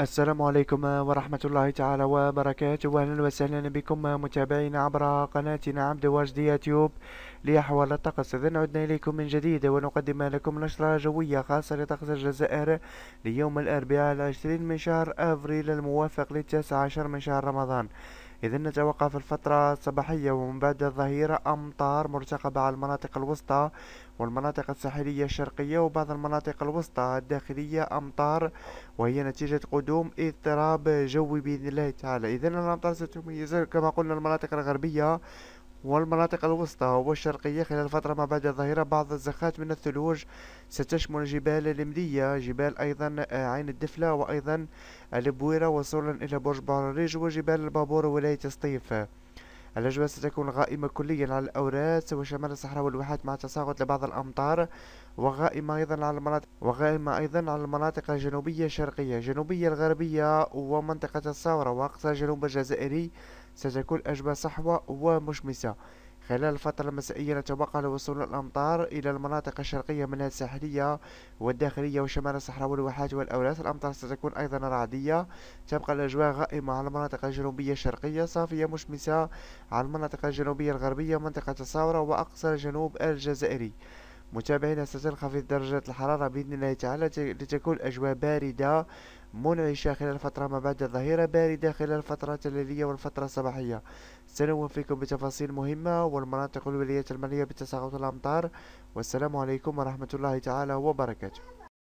السلام عليكم ورحمة الله تعالى وبركاته أهلا وسهلا بكم متابعين عبر قناتنا عبد واجد يوتيوب لأحوال الطقس إذن عدنا إليكم من جديد ونقدم لكم نشرة جوية خاصة لطقس الجزائر ليوم الأربعاء العشرين من شهر أفريل الموافق للتاسع عشر من شهر رمضان إذا نتوقف الفترة الصباحية ومن بعد الظهيرة أمطار مرتقبة على المناطق الوسطى والمناطق الساحلية الشرقية وبعض المناطق الوسطى الداخلية أمطار وهي نتيجة قدوم اضطراب جوي بإذن الله تعالى إذا الأمطار ستميز كما قلنا المناطق الغربية والمناطق الوسطى والشرقية خلال فترة ما بعد الظهيرة بعض الزخات من الثلوج ستشمل جبال المدية جبال أيضا آه، عين الدفلة وأيضا البويرة وصولا إلى برج بارريج وجبال البابور ولاية سطيف الأجواء ستكون غائمة كليا على الأوراس وشمال الصحراء والواحات مع تساقط لبعض الأمطار وغائمة أيضا على المناطق وغائمة أيضا على المناطق الجنوبية الشرقية جنوبية الغربية ومنطقة الصورة وأقصى جنوب الجزائري ستكون أجواء صحوة ومشمسة خلال الفترة المسائية نتوقع وصول الأمطار إلى المناطق الشرقية منها الساحلية والداخلية وشمال الصحراء والواحات والأولاس الأمطار ستكون أيضا رعدية تبقى الأجواء غائمة على المناطق الجنوبية الشرقية صافية مشمسة على المناطق الجنوبية الغربية منطقة الصورة وأقصى جنوب الجزائري متابعينا ستنخفض درجات الحرارة بإذن الله تعالى لتكون الأجواء باردة منعشة خلال فترة ما بعد الظهيرة باردة خلال الفترة الليلية والفترة الصباحية سنوفيكم بتفاصيل مهمة والمناطق والولايات المالية بتساقط الأمطار والسلام عليكم ورحمة الله تعالى وبركاته